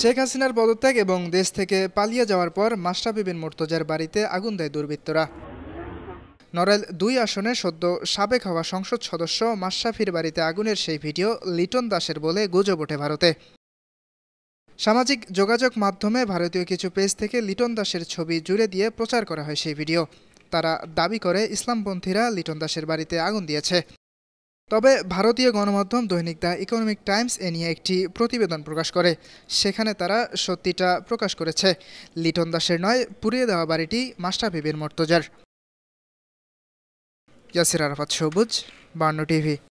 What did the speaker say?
শেখ হাসিনার পদত্যাগ এবং দেশ থেকে পালিয়ে যাওয়ার পর মাস্টাবি বিন মোর্তজার বাড়িতে আগুন দেয় দুর্বৃত্তরা নরেল দুই আসনে সদ্য সাবেক হওয়া সংসদ সদস্য মাশরাফির বাড়িতে আগুনের সেই ভিডিও লিটন দাসের বলে গুজব ওঠে ভারতে সামাজিক যোগাযোগ মাধ্যমে ভারতীয় কিছু পেজ থেকে লিটন দাসের ছবি জুড়ে দিয়ে প্রচার করা হয় সেই ভিডিও তারা দাবি করে ইসলামপন্থীরা লিটন দাসের বাড়িতে আগুন দিয়েছে তবে ভারতীয় গণমাধ্যম দৈনিক দ্য ইকোনমিক টাইমস এ নিয়ে একটি প্রতিবেদন প্রকাশ করে সেখানে তারা সত্যিটা প্রকাশ করেছে লিটন দাসের নয় পুড়িয়ে দেওয়া বাড়িটি মাস্টাফিবির মর্তজার ইয়াসির আরাফাত সবুজ বান্ন টিভি